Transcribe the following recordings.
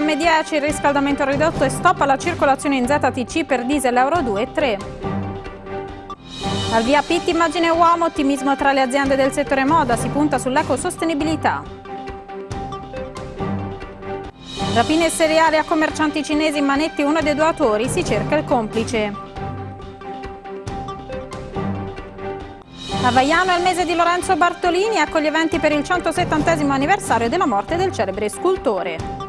PM10, riscaldamento ridotto e stop alla circolazione in ZTC per diesel Euro 2 e 3. Al via Pitti, immagine uomo, ottimismo tra le aziende del settore moda, si punta sull'ecosostenibilità. Rapine seriali a commercianti cinesi manetti uno dei due autori, si cerca il complice. Avaiano è il mese di Lorenzo Bartolini, ecco gli eventi per il 170 anniversario della morte del celebre scultore.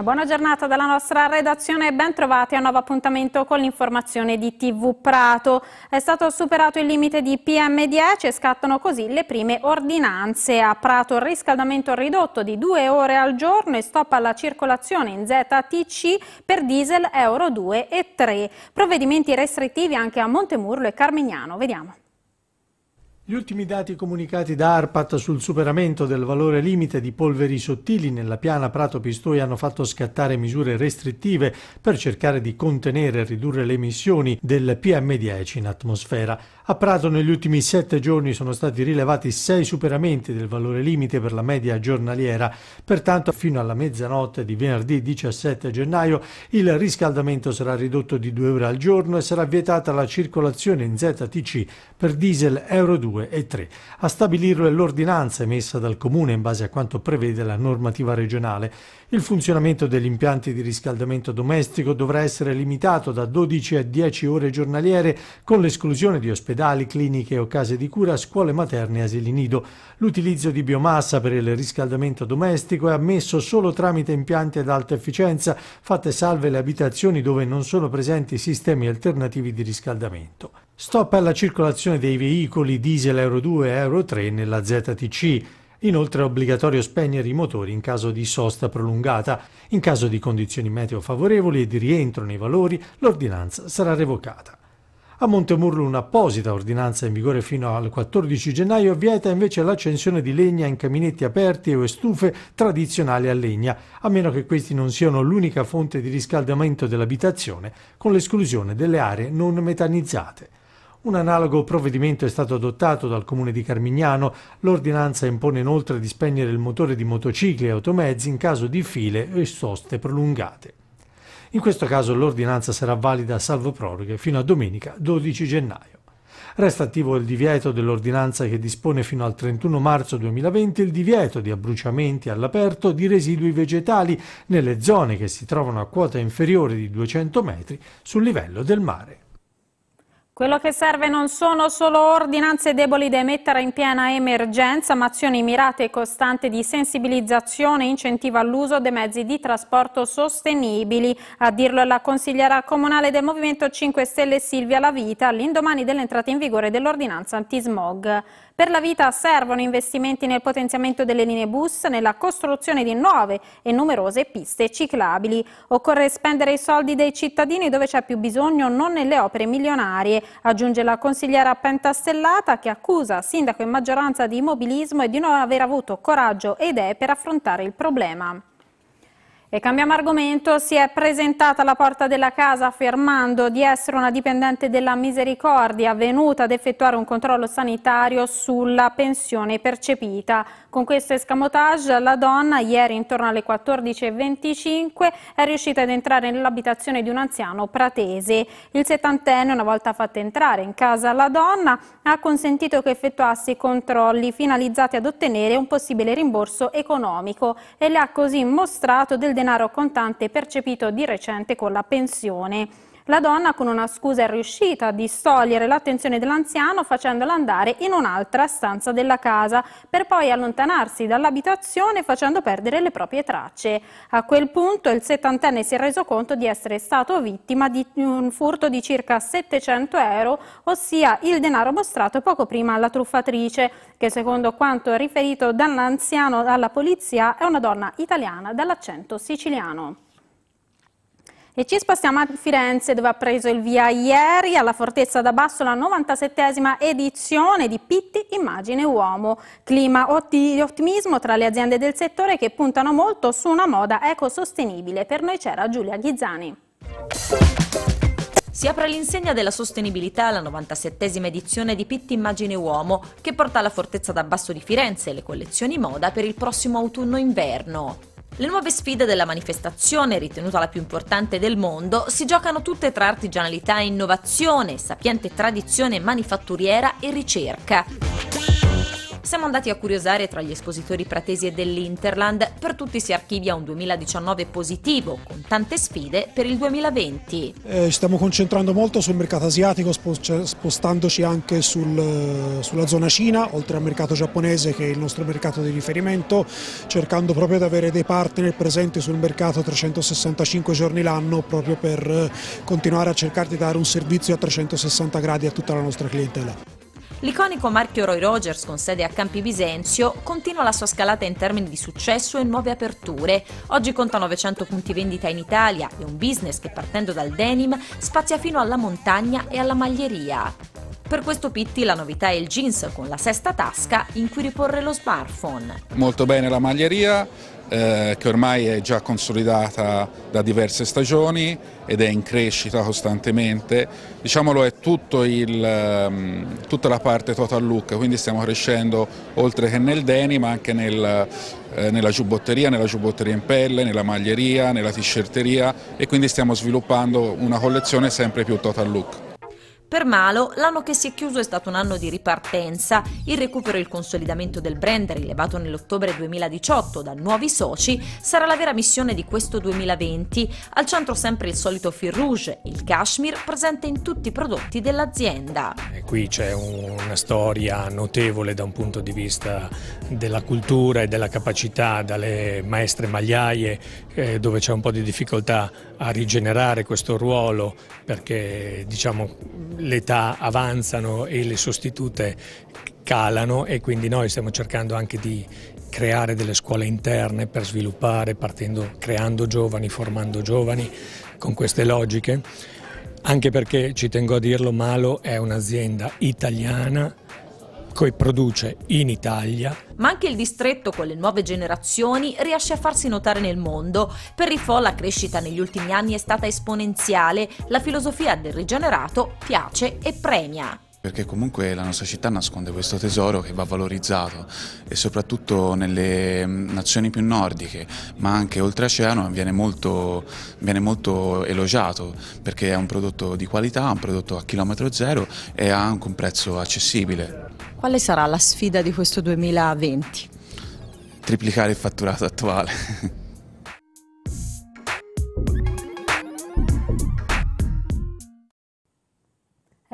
Una buona giornata dalla nostra redazione e ben trovati a un nuovo appuntamento con l'informazione di TV Prato. È stato superato il limite di PM10 e scattano così le prime ordinanze. A Prato riscaldamento ridotto di due ore al giorno e stop alla circolazione in ZTC per diesel Euro 2 e 3. Provvedimenti restrittivi anche a Montemurlo e Carmignano. Vediamo. Gli ultimi dati comunicati da ARPAT sul superamento del valore limite di polveri sottili nella piana Prato Pistoia hanno fatto scattare misure restrittive per cercare di contenere e ridurre le emissioni del PM10 in atmosfera. A Prato negli ultimi sette giorni sono stati rilevati sei superamenti del valore limite per la media giornaliera, pertanto fino alla mezzanotte di venerdì 17 gennaio il riscaldamento sarà ridotto di due ore al giorno e sarà vietata la circolazione in ZTC per diesel Euro 2 e 3. A stabilirlo è l'ordinanza emessa dal Comune in base a quanto prevede la normativa regionale. Il funzionamento degli impianti di riscaldamento domestico dovrà essere limitato da 12 a 10 ore giornaliere con l'esclusione di ospedali ospedali, cliniche o case di cura, scuole materne e asili nido. L'utilizzo di biomassa per il riscaldamento domestico è ammesso solo tramite impianti ad alta efficienza, fatte salve le abitazioni dove non sono presenti sistemi alternativi di riscaldamento. Stop alla circolazione dei veicoli diesel Euro 2 e Euro 3 nella ZTC. Inoltre è obbligatorio spegnere i motori in caso di sosta prolungata. In caso di condizioni meteo favorevoli e di rientro nei valori, l'ordinanza sarà revocata. A Montemurlo un'apposita ordinanza in vigore fino al 14 gennaio vieta invece l'accensione di legna in caminetti aperti o stufe tradizionali a legna, a meno che questi non siano l'unica fonte di riscaldamento dell'abitazione, con l'esclusione delle aree non metanizzate. Un analogo provvedimento è stato adottato dal comune di Carmignano. L'ordinanza impone inoltre di spegnere il motore di motocicli e automezzi in caso di file e soste prolungate. In questo caso l'ordinanza sarà valida salvo proroghe fino a domenica 12 gennaio. Resta attivo il divieto dell'ordinanza che dispone fino al 31 marzo 2020 il divieto di abbruciamenti all'aperto di residui vegetali nelle zone che si trovano a quota inferiore di 200 metri sul livello del mare. Quello che serve non sono solo ordinanze deboli da emettere in piena emergenza, ma azioni mirate e costanti di sensibilizzazione e incentivo all'uso dei mezzi di trasporto sostenibili. A dirlo è la consigliera comunale del Movimento 5 Stelle Silvia Lavita all'indomani dell'entrata in vigore dell'ordinanza antismog. Per la vita servono investimenti nel potenziamento delle linee bus, nella costruzione di nuove e numerose piste ciclabili. Occorre spendere i soldi dei cittadini dove c'è più bisogno, non nelle opere milionarie, aggiunge la consigliera Pentastellata che accusa sindaco in maggioranza di immobilismo e di non aver avuto coraggio e idee per affrontare il problema. E cambiamo argomento, si è presentata alla porta della casa affermando di essere una dipendente della Misericordia venuta ad effettuare un controllo sanitario sulla pensione percepita. Con questo escamotage la donna ieri intorno alle 14.25 è riuscita ad entrare nell'abitazione di un anziano pratese. Il settantenne una volta fatta entrare in casa la donna ha consentito che effettuasse i controlli finalizzati ad ottenere un possibile rimborso economico e le ha così mostrato del denaro contante percepito di recente con la pensione la donna con una scusa è riuscita a distogliere l'attenzione dell'anziano facendola andare in un'altra stanza della casa per poi allontanarsi dall'abitazione facendo perdere le proprie tracce. A quel punto il settantenne si è reso conto di essere stato vittima di un furto di circa 700 euro, ossia il denaro mostrato poco prima alla truffatrice, che secondo quanto riferito dall'anziano alla polizia è una donna italiana dall'accento siciliano. E ci spostiamo a Firenze dove ha preso il via ieri alla Fortezza da Basso la 97esima edizione di Pitti Immagine Uomo. Clima di ottimismo tra le aziende del settore che puntano molto su una moda ecosostenibile. Per noi c'era Giulia Ghizzani. Si apre l'insegna della sostenibilità alla 97esima edizione di Pitti Immagine Uomo, che porta alla Fortezza da Basso di Firenze le collezioni moda per il prossimo autunno-inverno. Le nuove sfide della manifestazione, ritenuta la più importante del mondo, si giocano tutte tra artigianalità e innovazione, sapiente tradizione manifatturiera e ricerca. Siamo andati a curiosare tra gli espositori pratesi e dell'Interland, per tutti si archivia un 2019 positivo, con tante sfide per il 2020. Eh, stiamo concentrando molto sul mercato asiatico, cioè, spostandoci anche sul, eh, sulla zona Cina, oltre al mercato giapponese che è il nostro mercato di riferimento, cercando proprio di avere dei partner presenti sul mercato 365 giorni l'anno, proprio per eh, continuare a cercare di dare un servizio a 360 gradi a tutta la nostra clientela. L'iconico marchio Roy Rogers con sede a Campi Bisenzio continua la sua scalata in termini di successo e nuove aperture. Oggi conta 900 punti vendita in Italia e un business che partendo dal denim spazia fino alla montagna e alla maglieria. Per questo Pitti la novità è il jeans con la sesta tasca in cui riporre lo smartphone. Molto bene la maglieria, eh, che ormai è già consolidata da diverse stagioni ed è in crescita costantemente. Diciamolo è il, ehm, tutta la parte total look, quindi stiamo crescendo oltre che nel denim anche nel, eh, nella giubbotteria, nella giubbotteria in pelle, nella maglieria, nella t-shirteria e quindi stiamo sviluppando una collezione sempre più total look. Per Malo, l'anno che si è chiuso è stato un anno di ripartenza. Il recupero e il consolidamento del brand, rilevato nell'ottobre 2018 da nuovi soci, sarà la vera missione di questo 2020. Al centro sempre il solito fil rouge, il cashmere, presente in tutti i prodotti dell'azienda. E Qui c'è una storia notevole da un punto di vista della cultura e della capacità dalle maestre magliaie, eh, dove c'è un po' di difficoltà a rigenerare questo ruolo, perché diciamo l'età avanzano e le sostitute calano e quindi noi stiamo cercando anche di creare delle scuole interne per sviluppare, partendo, creando giovani, formando giovani con queste logiche, anche perché, ci tengo a dirlo, Malo è un'azienda italiana Sacco e produce in Italia. Ma anche il distretto con le nuove generazioni riesce a farsi notare nel mondo. Per Rifò la crescita negli ultimi anni è stata esponenziale, la filosofia del rigenerato piace e premia perché comunque la nostra città nasconde questo tesoro che va valorizzato e soprattutto nelle mm, nazioni più nordiche, ma anche oltreoceano viene molto, viene molto elogiato perché è un prodotto di qualità, un prodotto a chilometro zero e ha anche un prezzo accessibile. Quale sarà la sfida di questo 2020? Triplicare il fatturato attuale.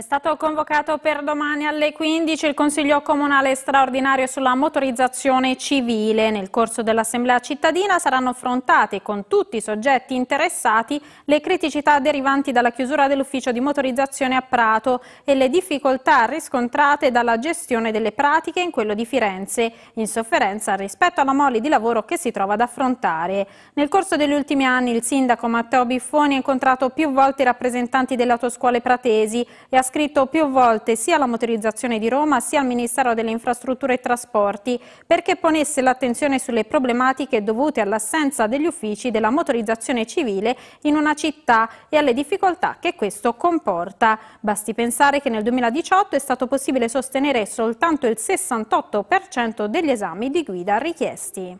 È stato convocato per domani alle 15 il Consiglio Comunale straordinario sulla motorizzazione civile. Nel corso dell'Assemblea cittadina saranno affrontate con tutti i soggetti interessati le criticità derivanti dalla chiusura dell'ufficio di motorizzazione a Prato e le difficoltà riscontrate dalla gestione delle pratiche in quello di Firenze, in sofferenza rispetto alla mole di lavoro che si trova ad affrontare. Nel corso degli ultimi anni il sindaco Matteo Biffoni ha incontrato più volte i rappresentanti delle autoscuole pratesi e ha scritto più volte sia alla motorizzazione di Roma sia al Ministero delle Infrastrutture e Trasporti perché ponesse l'attenzione sulle problematiche dovute all'assenza degli uffici della motorizzazione civile in una città e alle difficoltà che questo comporta. Basti pensare che nel 2018 è stato possibile sostenere soltanto il 68% degli esami di guida richiesti.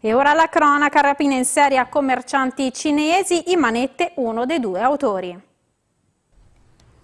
E ora la cronaca rapina in serie a commercianti cinesi in manette uno dei due autori.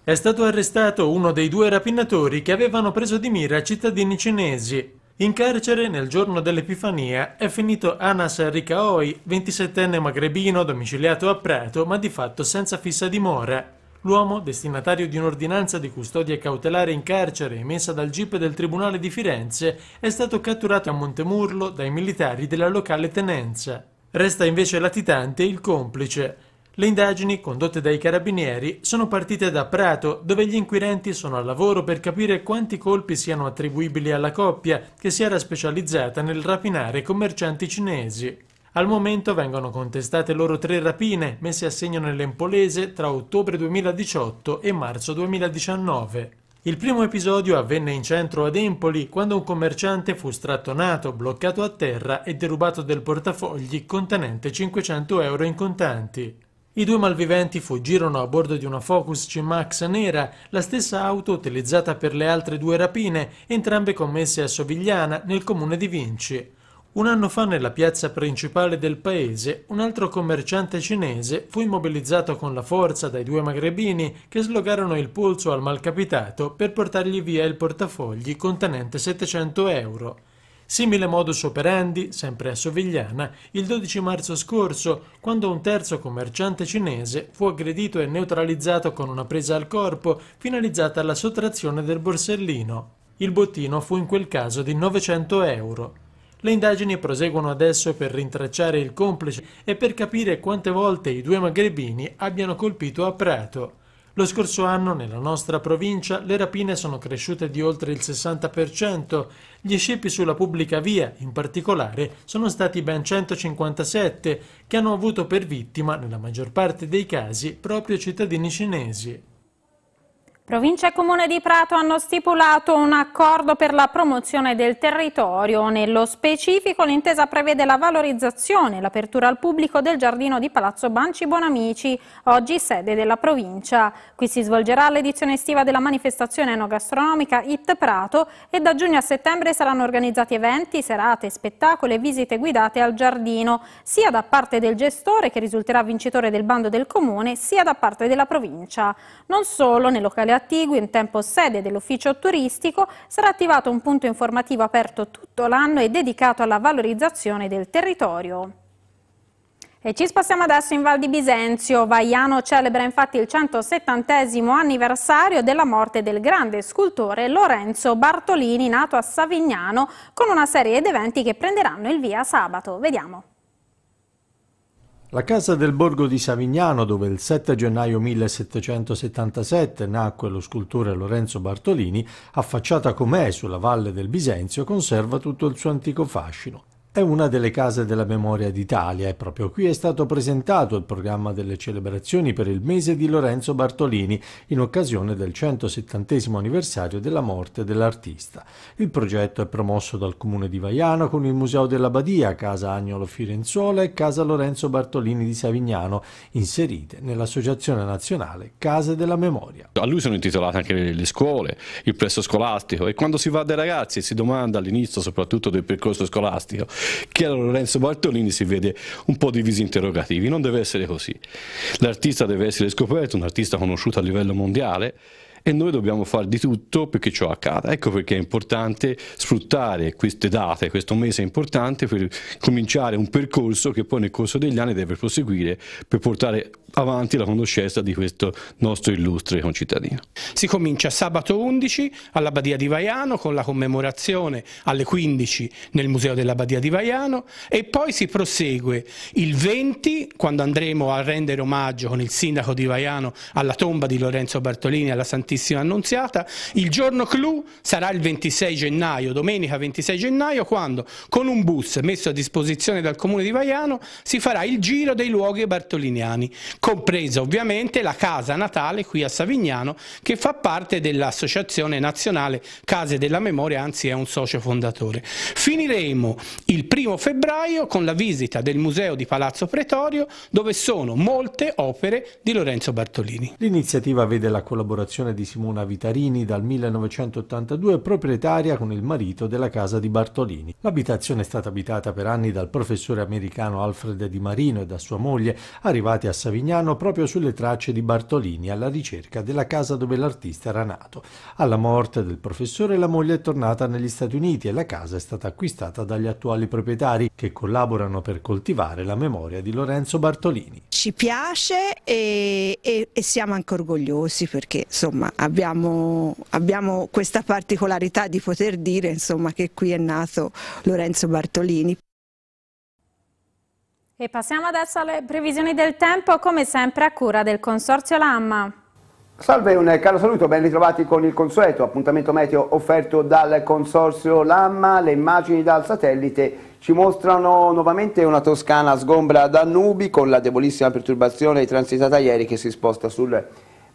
È stato arrestato uno dei due rapinatori che avevano preso di mira cittadini cinesi. In carcere nel giorno dell'Epifania è finito Anas Rikaoi, 27enne magrebino domiciliato a Prato ma di fatto senza fissa dimora. L'uomo, destinatario di un'ordinanza di custodia cautelare in carcere emessa dal GIP del Tribunale di Firenze, è stato catturato a Montemurlo dai militari della locale tenenza. Resta invece latitante il complice. Le indagini, condotte dai carabinieri, sono partite da Prato, dove gli inquirenti sono al lavoro per capire quanti colpi siano attribuibili alla coppia che si era specializzata nel rapinare commercianti cinesi. Al momento vengono contestate loro tre rapine, messe a segno nell'Empolese tra ottobre 2018 e marzo 2019. Il primo episodio avvenne in centro ad Empoli, quando un commerciante fu strattonato, bloccato a terra e derubato del portafogli contenente 500 euro in contanti. I due malviventi fuggirono a bordo di una Focus C-Max nera, la stessa auto utilizzata per le altre due rapine, entrambe commesse a Sovigliana, nel comune di Vinci. Un anno fa nella piazza principale del paese, un altro commerciante cinese fu immobilizzato con la forza dai due magrebini che slogarono il polso al malcapitato per portargli via il portafogli contenente 700 euro. Simile modus operandi, sempre a Sovigliana, il 12 marzo scorso, quando un terzo commerciante cinese fu aggredito e neutralizzato con una presa al corpo finalizzata alla sottrazione del borsellino. Il bottino fu in quel caso di 900 euro. Le indagini proseguono adesso per rintracciare il complice e per capire quante volte i due magrebini abbiano colpito a Prato. Lo scorso anno nella nostra provincia le rapine sono cresciute di oltre il 60%, gli scippi sulla pubblica via in particolare sono stati ben 157 che hanno avuto per vittima nella maggior parte dei casi proprio cittadini cinesi. Provincia e Comune di Prato hanno stipulato un accordo per la promozione del territorio. Nello specifico l'intesa prevede la valorizzazione e l'apertura al pubblico del giardino di Palazzo Banci Buonamici, oggi sede della provincia. Qui si svolgerà l'edizione estiva della manifestazione enogastronomica IT Prato e da giugno a settembre saranno organizzati eventi, serate, spettacoli e visite guidate al giardino, sia da parte del gestore che risulterà vincitore del bando del comune, sia da parte della provincia. Non solo, nel locale a Tigui, in tempo sede dell'ufficio turistico, sarà attivato un punto informativo aperto tutto l'anno e dedicato alla valorizzazione del territorio. E ci spostiamo adesso in Val di Bisenzio. Vaiano celebra infatti il 170 anniversario della morte del grande scultore Lorenzo Bartolini, nato a Savignano, con una serie di eventi che prenderanno il via sabato. Vediamo. La casa del borgo di Savignano, dove il 7 gennaio 1777 nacque lo scultore Lorenzo Bartolini, affacciata com'è sulla valle del Bisenzio, conserva tutto il suo antico fascino. È una delle case della memoria d'Italia e proprio qui è stato presentato il programma delle celebrazioni per il mese di Lorenzo Bartolini in occasione del 170 anniversario della morte dell'artista. Il progetto è promosso dal comune di Vaiano con il Museo della Badia, Casa Agnolo Firenzuola e Casa Lorenzo Bartolini di Savignano, inserite nell'Associazione Nazionale Case della Memoria. A lui sono intitolate anche le scuole, il presso scolastico e quando si va dai ragazzi e si domanda all'inizio soprattutto del percorso scolastico Chiaro Lorenzo Bartolini si vede un po' di visi interrogativi, non deve essere così. L'artista deve essere scoperto, un artista conosciuto a livello mondiale e noi dobbiamo fare di tutto perché ciò accada. Ecco perché è importante sfruttare queste date, questo mese importante per cominciare un percorso che poi nel corso degli anni deve proseguire per portare avanti la conoscenza di questo nostro illustre concittadino. Si comincia sabato 11 all'Abbadia di Vaiano con la commemorazione alle 15 nel Museo dell'Abbadia di Vaiano e poi si prosegue il 20 quando andremo a rendere omaggio con il sindaco di Vaiano alla tomba di Lorenzo Bartolini alla Santissima Annunziata. Il giorno clou sarà il 26 gennaio, domenica 26 gennaio, quando con un bus messo a disposizione dal comune di Vaiano si farà il giro dei luoghi bartoliniani compresa ovviamente la casa natale qui a Savignano che fa parte dell'Associazione Nazionale Case della Memoria, anzi è un socio fondatore. Finiremo il primo febbraio con la visita del Museo di Palazzo Pretorio dove sono molte opere di Lorenzo Bartolini. L'iniziativa vede la collaborazione di Simona Vitarini dal 1982 proprietaria con il marito della casa di Bartolini. L'abitazione è stata abitata per anni dal professore americano Alfred Di Marino e da sua moglie arrivati a Savignano Fagnano proprio sulle tracce di Bartolini alla ricerca della casa dove l'artista era nato. Alla morte del professore la moglie è tornata negli Stati Uniti e la casa è stata acquistata dagli attuali proprietari che collaborano per coltivare la memoria di Lorenzo Bartolini. Ci piace e, e, e siamo anche orgogliosi perché insomma, abbiamo, abbiamo questa particolarità di poter dire insomma, che qui è nato Lorenzo Bartolini. E passiamo adesso alle previsioni del tempo, come sempre a cura del Consorzio Lamma. Salve, un caro saluto, ben ritrovati con il consueto appuntamento meteo offerto dal Consorzio Lamma. Le immagini dal satellite ci mostrano nuovamente una Toscana sgombra da nubi con la debolissima perturbazione transitata ieri che si sposta sul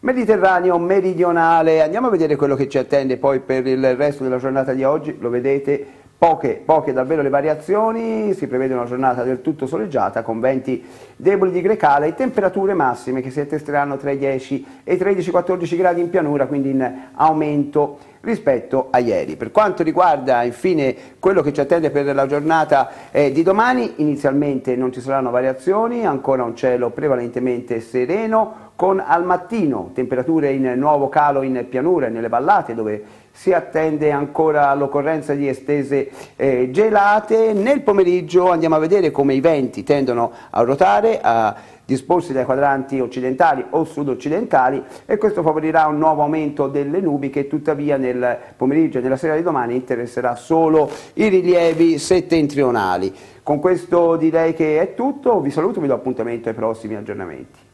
Mediterraneo meridionale. Andiamo a vedere quello che ci attende poi per il resto della giornata di oggi. Lo vedete Poche, poche davvero le variazioni, si prevede una giornata del tutto soleggiata con venti deboli di grecale e temperature massime che si attesteranno tra i 10 e i 13-14 gradi in pianura, quindi in aumento rispetto a ieri. Per quanto riguarda infine quello che ci attende per la giornata eh, di domani, inizialmente non ci saranno variazioni, ancora un cielo prevalentemente sereno, con al mattino temperature in nuovo calo in pianura e nelle vallate dove si attende ancora l'occorrenza di estese eh, gelate. Nel pomeriggio andiamo a vedere come i venti tendono a ruotare, a disporsi dai quadranti occidentali o sud-occidentali e questo favorirà un nuovo aumento delle nubi che tuttavia nel pomeriggio e nella sera di domani interesserà solo i rilievi settentrionali. Con questo direi che è tutto, vi saluto e vi do appuntamento ai prossimi aggiornamenti.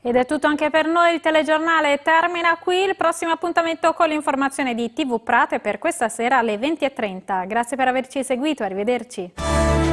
Ed è tutto anche per noi, il telegiornale termina qui, il prossimo appuntamento con l'informazione di TV Prate per questa sera alle 20.30. Grazie per averci seguito, arrivederci.